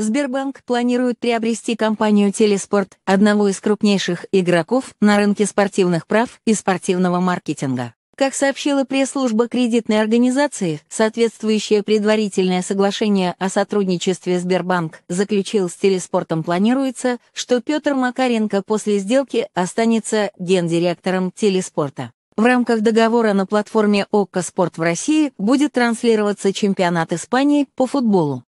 Сбербанк планирует приобрести компанию «Телеспорт», одного из крупнейших игроков на рынке спортивных прав и спортивного маркетинга. Как сообщила пресс-служба кредитной организации, соответствующее предварительное соглашение о сотрудничестве Сбербанк заключил с «Телеспортом» планируется, что Петр Макаренко после сделки останется гендиректором «Телеспорта». В рамках договора на платформе «Окко Спорт» в России будет транслироваться чемпионат Испании по футболу.